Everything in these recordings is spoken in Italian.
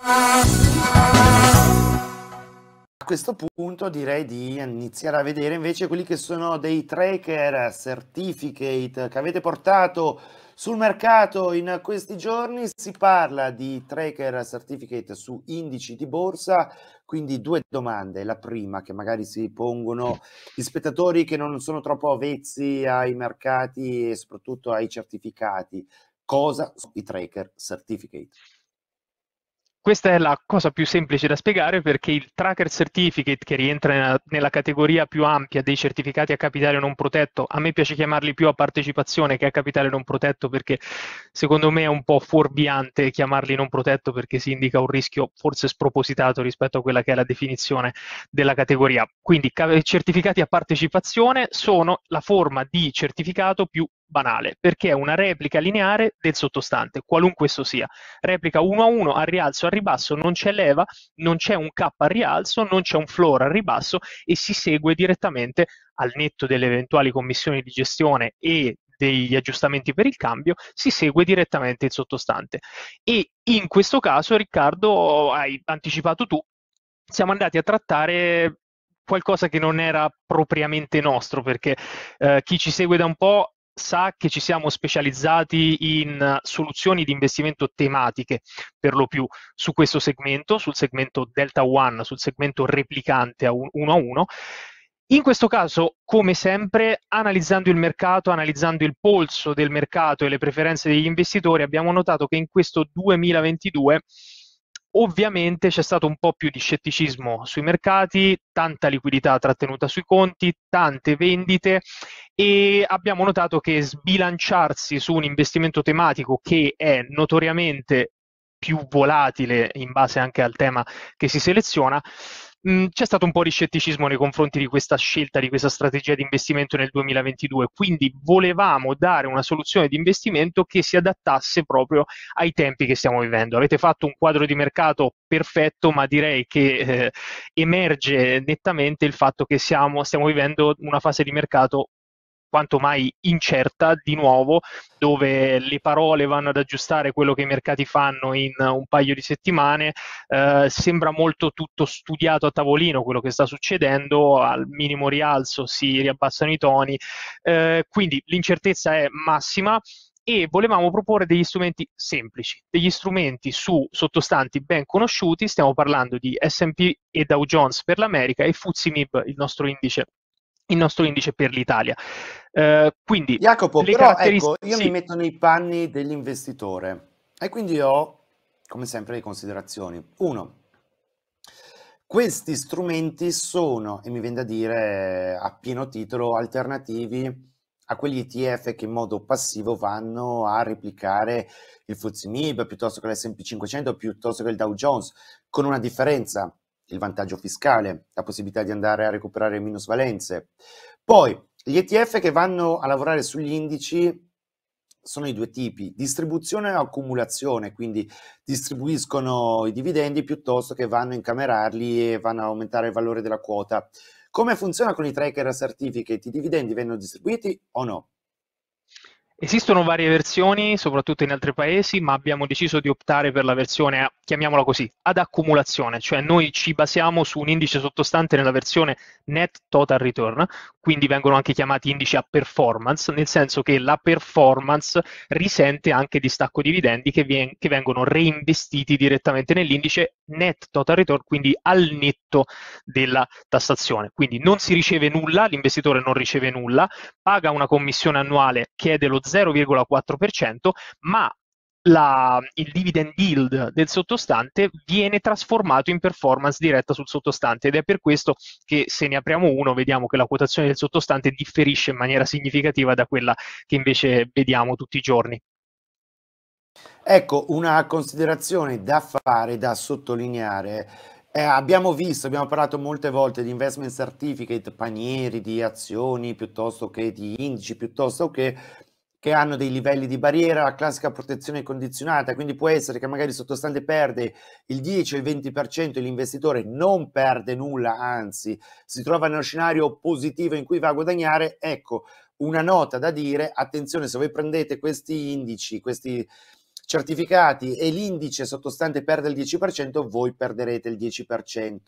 A questo punto direi di iniziare a vedere invece quelli che sono dei tracker certificate che avete portato sul mercato in questi giorni si parla di tracker certificate su indici di borsa, quindi due domande. La prima che magari si pongono gli spettatori che non sono troppo avvezzi ai mercati e soprattutto ai certificati. Cosa sono i tracker certificate? Questa è la cosa più semplice da spiegare perché il tracker certificate, che rientra nella, nella, categoria più ampia dei certificati a capitale non protetto, a me piace chiamarli più a partecipazione che a capitale non protetto perché secondo me è un po' fuorviante chiamarli non protetto perché si indica un rischio forse spropositato rispetto a quella che è la definizione della categoria. Quindi certificati a partecipazione sono la forma di certificato più banale, perché è una replica lineare del sottostante, qualunque esso sia. Replica 1 a 1, al rialzo, al ribasso, non c'è leva, non c'è un K a rialzo, non c'è un floor a ribasso e si segue direttamente al netto delle eventuali commissioni di gestione e degli aggiustamenti per il cambio, si segue direttamente il sottostante. E in questo caso, Riccardo, hai anticipato tu, siamo andati a trattare qualcosa che non era propriamente nostro, perché eh, chi ci segue da un po' sa che ci siamo specializzati in eh, soluzioni di investimento tematiche, per lo più su questo segmento, sul segmento Delta One, sul segmento replicante a un, uno a uno. In questo caso, come sempre, analizzando il mercato, analizzando il polso del mercato e le preferenze degli investitori, abbiamo notato che in questo 2022 Ovviamente c'è stato un po' più di scetticismo sui mercati, tanta liquidità trattenuta sui conti, tante vendite e abbiamo notato che sbilanciarsi su un investimento tematico che è notoriamente più volatile in base anche al tema che si seleziona Mm, c'è stato un po' di scetticismo nei confronti di questa scelta, di questa strategia di investimento nel 2022, quindi volevamo dare una soluzione di investimento che si adattasse proprio ai tempi che stiamo vivendo. Avete fatto un quadro di mercato perfetto, ma direi che eh, emerge nettamente il fatto che siamo, stiamo vivendo una fase di mercato quanto mai incerta di nuovo, dove le parole vanno ad aggiustare quello che i mercati fanno in un paio di settimane. Eh, sembra molto tutto studiato a tavolino quello che sta succedendo, al minimo rialzo si riabbassano i toni, eh, quindi l'incertezza è massima e volevamo proporre degli strumenti semplici, degli strumenti su sottostanti ben conosciuti, stiamo parlando di SP e Dow Jones per l'America e Fuzzi MIB, il nostro indice il nostro indice per l'Italia. Eh, quindi, Jacopo, però caratteristiche... ecco, io sì. mi metto nei panni dell'investitore e quindi ho, come sempre, le considerazioni. Uno, questi strumenti sono, e mi viene da dire a pieno titolo, alternativi a quegli ETF che in modo passivo vanno a replicare il FTSE MIB piuttosto che l'S&P 500 piuttosto che il Dow Jones, con una differenza il vantaggio fiscale, la possibilità di andare a recuperare minusvalenze. Poi gli ETF che vanno a lavorare sugli indici sono i due tipi, distribuzione e accumulazione, quindi distribuiscono i dividendi piuttosto che vanno a incamerarli e vanno a aumentare il valore della quota. Come funziona con i tracker certificate? I dividendi vengono distribuiti o no? Esistono varie versioni, soprattutto in altri paesi, ma abbiamo deciso di optare per la versione, chiamiamola così, ad accumulazione, cioè noi ci basiamo su un indice sottostante nella versione net total return, quindi vengono anche chiamati indici a performance, nel senso che la performance risente anche di stacco dividendi che, vien- che vengono reinvestiti direttamente nell'indice net total return, quindi al netto della tassazione. Quindi non si riceve nulla, l'investitore non riceve nulla, paga una commissione annuale che è dello 0,4%, ma la, il dividend yield del sottostante viene trasformato in performance diretta sul sottostante ed è per questo che se ne apriamo uno vediamo che la quotazione del sottostante differisce in maniera significativa da quella che invece vediamo tutti i giorni. Ecco, una considerazione da fare, da sottolineare. Eh, abbiamo visto, abbiamo parlato molte volte di investment certificate, panieri, di azioni piuttosto che di indici, piuttosto che che hanno dei livelli di barriera, la classica protezione condizionata, quindi può essere che magari sottostante perde il 10 o il 20%, l'investitore non perde nulla, anzi si trova in uno scenario positivo in cui va a guadagnare, ecco una nota da dire, attenzione se voi prendete questi indici, questi certificati e l'indice sottostante perde il 10%, voi perderete il 10%,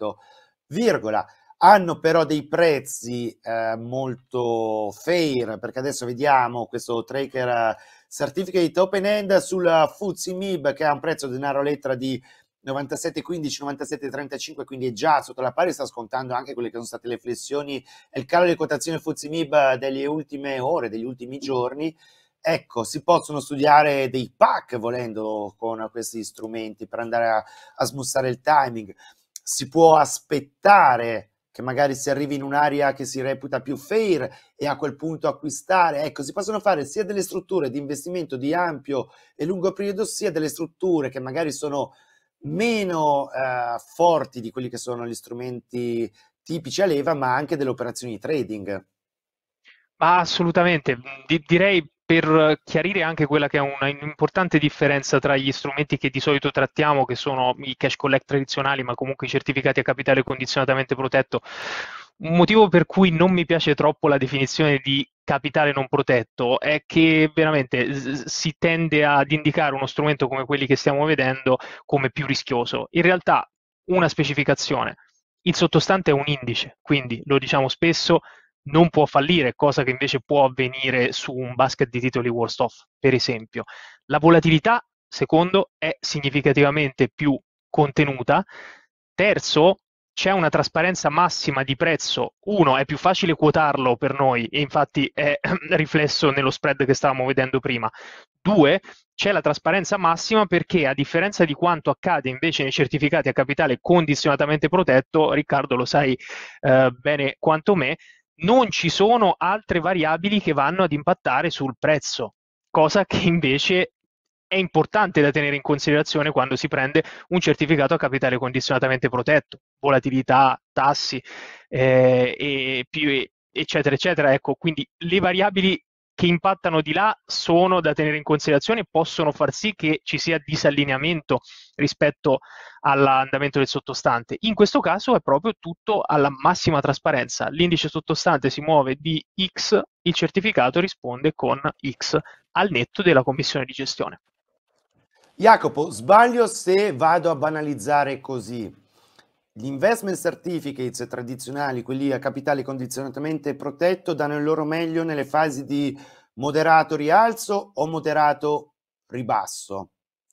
virgola hanno però dei prezzi eh, molto fair, perché adesso vediamo questo Tracker eh, Certificate Open End sulla Fuzzi MIB che ha un prezzo denaro lettera di 97,15, 97,35, quindi è già sotto la pari, sta scontando anche quelle che sono state le flessioni e il calo di quotazione Fuzzi MIB delle ultime ore, degli ultimi giorni. Ecco, si possono studiare dei pack volendo con questi strumenti per andare a, a smussare il timing. Si può aspettare che magari si arrivi in un'area che si reputa più fair e a quel punto acquistare. Ecco, si possono fare sia delle strutture di investimento di ampio e lungo periodo, sia delle strutture che magari sono meno eh, forti di quelli che sono gli strumenti tipici a leva, ma anche delle operazioni di trading. Ma assolutamente, di- direi per chiarire anche quella che è un'importante differenza tra gli strumenti che di solito trattiamo, che sono i cash collect tradizionali, ma comunque i certificati a capitale condizionatamente protetto. Un motivo per cui non mi piace troppo la definizione di capitale non protetto è che veramente si tende ad indicare uno strumento come quelli che stiamo vedendo come più rischioso. In realtà una specificazione, il sottostante è un indice, quindi lo diciamo spesso, non può fallire, cosa che invece può avvenire su un basket di titoli worst off, per esempio. La volatilità, secondo, è significativamente più contenuta. Terzo, c'è una trasparenza massima di prezzo. Uno, è più facile quotarlo per noi e infatti è riflesso nello spread che stavamo vedendo prima. Due, c'è la trasparenza massima perché a differenza di quanto accade invece nei certificati a capitale condizionatamente protetto, Riccardo lo sai eh, bene quanto me, non ci sono altre variabili che vanno ad impattare sul prezzo, cosa che invece è importante da tenere in considerazione quando si prende un certificato a capitale condizionatamente protetto, volatilità, tassi, eh, e più, eccetera, eccetera. Ecco, quindi le variabili che impattano di là sono da tenere in considerazione e possono far sì che ci sia disallineamento rispetto all'andamento del sottostante. In questo caso è proprio tutto alla massima trasparenza. L'indice sottostante si muove di X, il certificato risponde con X al netto della commissione di gestione. Jacopo, sbaglio se vado a banalizzare così, gli investment certificates tradizionali, quelli a capitale condizionatamente protetto, danno il loro meglio nelle fasi di moderato rialzo o moderato ribasso.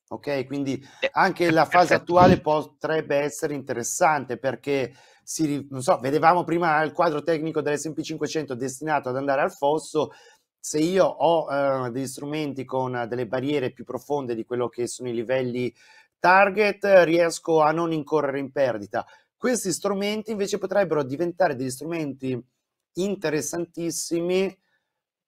Ok, quindi eh, anche la fase attuale potrebbe essere interessante perché si, non so, vedevamo prima il quadro tecnico dell'SP 500 destinato ad andare al fosso. Se io ho eh, degli strumenti con delle barriere più profonde di quello che sono i livelli target riesco a non incorrere in perdita. Questi strumenti invece potrebbero diventare degli strumenti interessantissimi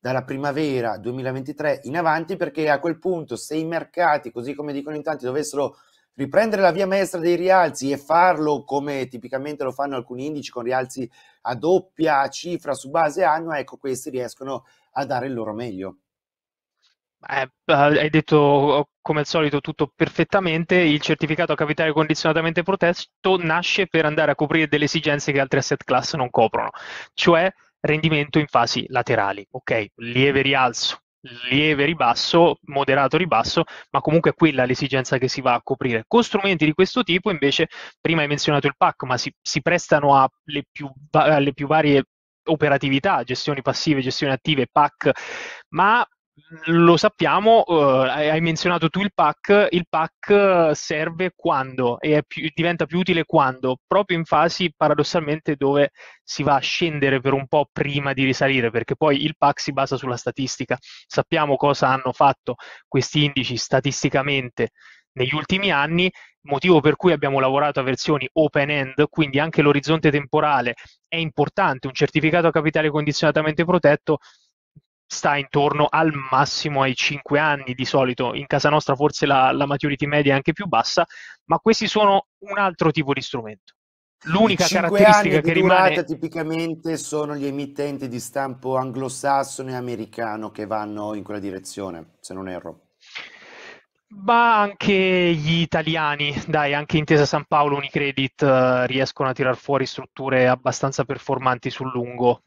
dalla primavera 2023 in avanti perché a quel punto se i mercati, così come dicono in tanti, dovessero riprendere la via maestra dei rialzi e farlo come tipicamente lo fanno alcuni indici con rialzi a doppia cifra su base annua, ecco questi riescono a dare il loro meglio. Eh, hai detto come al solito tutto perfettamente, il certificato a capitale condizionatamente protetto nasce per andare a coprire delle esigenze che altre asset class non coprono, cioè rendimento in fasi laterali, ok? Lieve rialzo, lieve ribasso, moderato ribasso, ma comunque è quella l'esigenza che si va a coprire. Con strumenti di questo tipo, invece, prima hai menzionato il PAC, ma si, si prestano alle più, più varie operatività, gestioni passive, gestioni attive, PAC, ma lo sappiamo, uh, hai menzionato tu il pack, il pack serve quando e più, diventa più utile quando, proprio in fasi paradossalmente dove si va a scendere per un po' prima di risalire, perché poi il pack si basa sulla statistica, sappiamo cosa hanno fatto questi indici statisticamente negli ultimi anni, motivo per cui abbiamo lavorato a versioni open-end, quindi anche l'orizzonte temporale è importante, un certificato a capitale condizionatamente protetto sta intorno al massimo ai 5 anni di solito, in casa nostra forse la, la maturity media è anche più bassa, ma questi sono un altro tipo di strumento. L'unica caratteristica che rimane tipicamente sono gli emittenti di stampo anglosassone e americano che vanno in quella direzione, se non erro. Ma anche gli italiani, dai, anche Intesa San Paolo, Unicredit eh, riescono a tirar fuori strutture abbastanza performanti sul lungo.